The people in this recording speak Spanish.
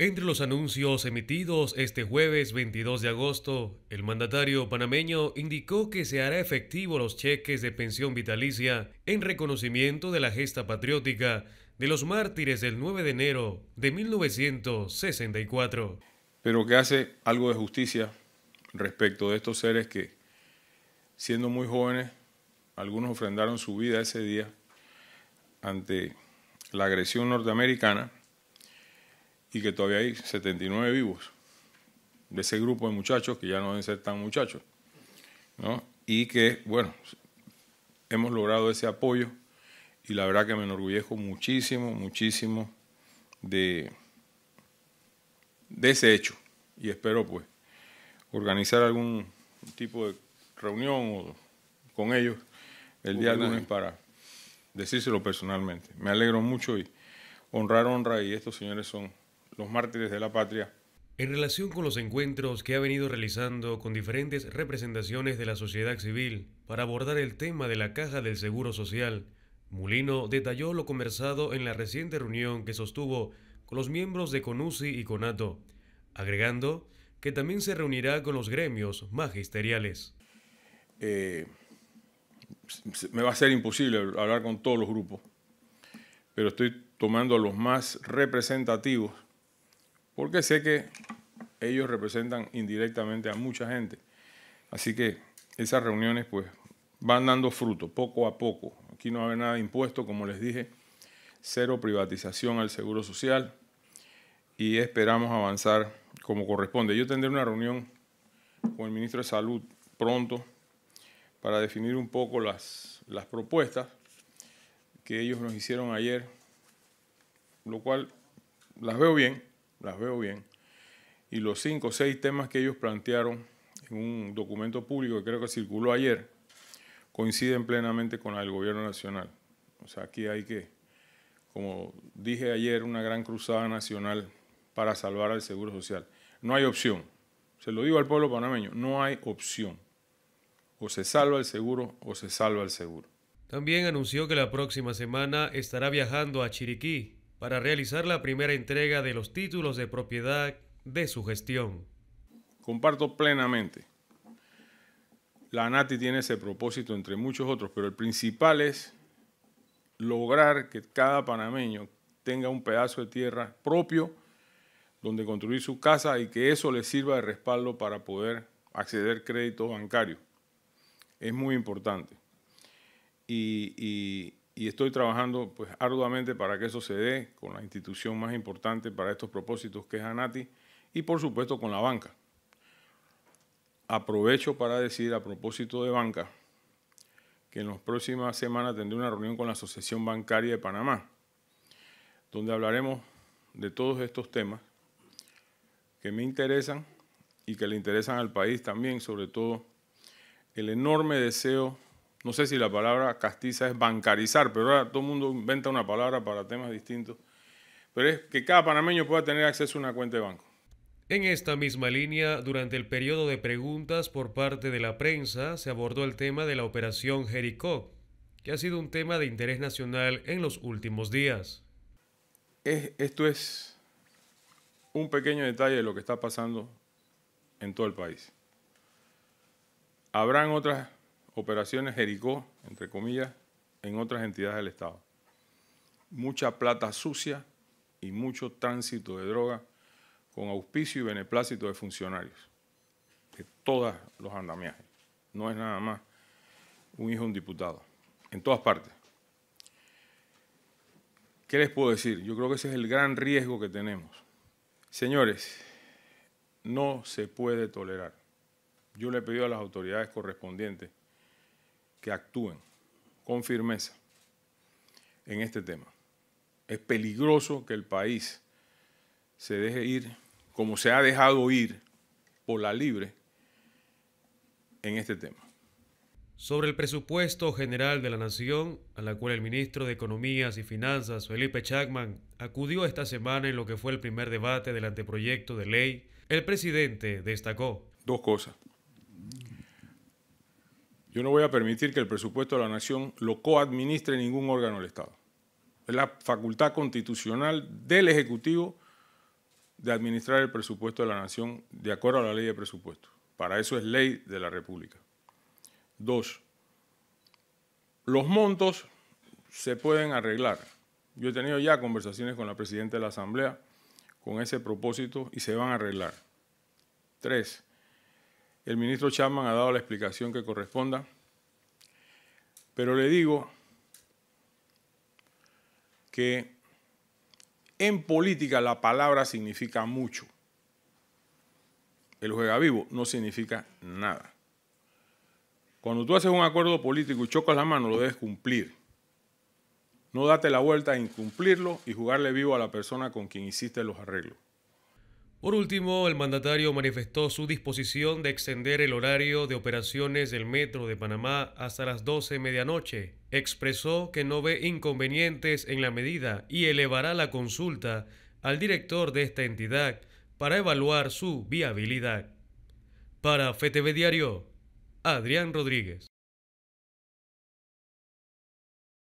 Entre los anuncios emitidos este jueves 22 de agosto, el mandatario panameño indicó que se hará efectivo los cheques de pensión vitalicia en reconocimiento de la gesta patriótica de los mártires del 9 de enero de 1964. Pero que hace algo de justicia respecto de estos seres que, siendo muy jóvenes, algunos ofrendaron su vida ese día ante la agresión norteamericana y que todavía hay 79 vivos de ese grupo de muchachos que ya no deben ser tan muchachos, ¿no? Y que, bueno, hemos logrado ese apoyo y la verdad que me enorgullezco muchísimo, muchísimo de, de ese hecho y espero pues organizar algún tipo de reunión con ellos el día lunes para decírselo personalmente. Me alegro mucho y honrar honra y estos señores son los mártires de la patria. En relación con los encuentros que ha venido realizando con diferentes representaciones de la sociedad civil para abordar el tema de la caja del Seguro Social, Mulino detalló lo conversado en la reciente reunión que sostuvo con los miembros de CONUSI y CONATO, agregando que también se reunirá con los gremios magisteriales. Eh, me va a ser imposible hablar con todos los grupos, pero estoy tomando a los más representativos porque sé que ellos representan indirectamente a mucha gente. Así que esas reuniones pues van dando fruto poco a poco. Aquí no va a haber nada de impuesto, como les dije, cero privatización al Seguro Social y esperamos avanzar como corresponde. Yo tendré una reunión con el ministro de Salud pronto para definir un poco las, las propuestas que ellos nos hicieron ayer, lo cual las veo bien las veo bien, y los cinco o seis temas que ellos plantearon en un documento público que creo que circuló ayer, coinciden plenamente con el gobierno nacional. O sea, aquí hay que, como dije ayer, una gran cruzada nacional para salvar al Seguro Social. No hay opción. Se lo digo al pueblo panameño, no hay opción. O se salva el seguro o se salva el seguro. También anunció que la próxima semana estará viajando a Chiriquí para realizar la primera entrega de los títulos de propiedad de su gestión. Comparto plenamente. La ANATI tiene ese propósito entre muchos otros, pero el principal es lograr que cada panameño tenga un pedazo de tierra propio donde construir su casa y que eso le sirva de respaldo para poder acceder crédito bancario. Es muy importante. y, y estoy trabajando pues, arduamente para que eso se dé con la institución más importante para estos propósitos que es ANATI y por supuesto con la banca. Aprovecho para decir a propósito de banca que en las próximas semanas tendré una reunión con la Asociación Bancaria de Panamá, donde hablaremos de todos estos temas que me interesan y que le interesan al país también, sobre todo el enorme deseo no sé si la palabra castiza es bancarizar, pero ahora todo el mundo inventa una palabra para temas distintos, pero es que cada panameño pueda tener acceso a una cuenta de banco. En esta misma línea, durante el periodo de preguntas por parte de la prensa, se abordó el tema de la operación Jericó, que ha sido un tema de interés nacional en los últimos días. Es, esto es un pequeño detalle de lo que está pasando en todo el país. Habrán otras operaciones Jericó, entre comillas, en otras entidades del Estado. Mucha plata sucia y mucho tránsito de droga con auspicio y beneplácito de funcionarios de todos los andamiajes. No es nada más un hijo de un diputado, en todas partes. ¿Qué les puedo decir? Yo creo que ese es el gran riesgo que tenemos. Señores, no se puede tolerar. Yo le he pedido a las autoridades correspondientes que actúen con firmeza en este tema. Es peligroso que el país se deje ir como se ha dejado ir por la libre en este tema. Sobre el presupuesto general de la Nación, a la cual el ministro de Economías y Finanzas, Felipe Chacman, acudió esta semana en lo que fue el primer debate del anteproyecto de ley, el presidente destacó. Dos cosas. Yo no voy a permitir que el presupuesto de la nación lo coadministre ningún órgano del Estado. Es la facultad constitucional del Ejecutivo de administrar el presupuesto de la nación de acuerdo a la ley de presupuesto. Para eso es ley de la República. Dos, los montos se pueden arreglar. Yo he tenido ya conversaciones con la presidenta de la Asamblea con ese propósito y se van a arreglar. Tres, el ministro Chapman ha dado la explicación que corresponda, pero le digo que en política la palabra significa mucho. El juega vivo no significa nada. Cuando tú haces un acuerdo político y chocas la mano, lo debes cumplir. No date la vuelta a incumplirlo y jugarle vivo a la persona con quien hiciste los arreglos. Por último, el mandatario manifestó su disposición de extender el horario de operaciones del Metro de Panamá hasta las 12 medianoche. Expresó que no ve inconvenientes en la medida y elevará la consulta al director de esta entidad para evaluar su viabilidad. Para FTV Diario, Adrián Rodríguez.